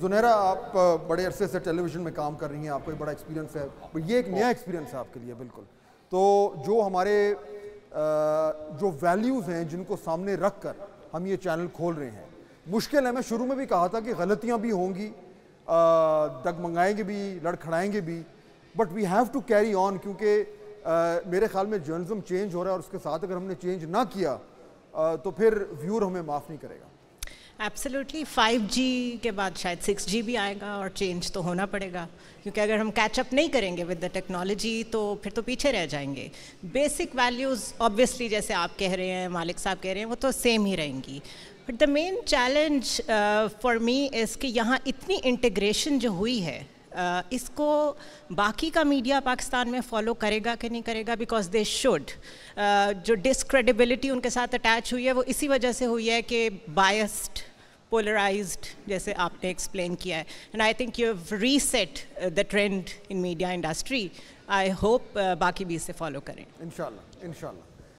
जुनेरा आप बड़े अरसे से टेलीविज़न में काम कर रही हैं आपको एक बड़ा एक्सपीरियंस है ये एक नया एक्सपीरियंस है आपके लिए बिल्कुल तो जो हमारे जो वैल्यूज़ हैं जिनको सामने रख कर हम ये चैनल खोल रहे हैं मुश्किल है मैं शुरू में भी कहा था कि गलतियाँ भी होंगी दगमगाएंगे भी लड़खड़ाएंगे भी but we have to carry on क्योंकि मेरे ख्याल में जर्नलिज्म चेंज हो रहा है और उसके साथ अगर हमने चेंज ना किया तो फिर व्यूर हमें माफ़ नहीं करेगा एब्सोल्युटली 5G के बाद शायद 6G भी आएगा और चेंज तो होना पड़ेगा क्योंकि अगर हम कैचअप नहीं करेंगे विद द टेक्नोलॉजी तो फिर तो पीछे रह जाएंगे बेसिक वैल्यूज़ ऑब्वियसली जैसे आप कह रहे हैं मालिक साहब कह रहे हैं वो तो सेम ही रहेंगी but the main challenge for me इसके यहाँ इतनी इंटीग्रेशन जो हुई है इसको बाकी का मीडिया पाकिस्तान में फॉलो करेगा कि नहीं करेगा बिकॉज दे शुड जो डिसक्रेडिबिलिटी उनके साथ अटैच हुई है वो इसी वजह से हुई है कि बायस्ड पोलराइज जैसे आपने एक्सप्लेन किया है and I think you have reset the trend in media industry I hope बाकी भी इसे फॉलो करें इनशा इनशाला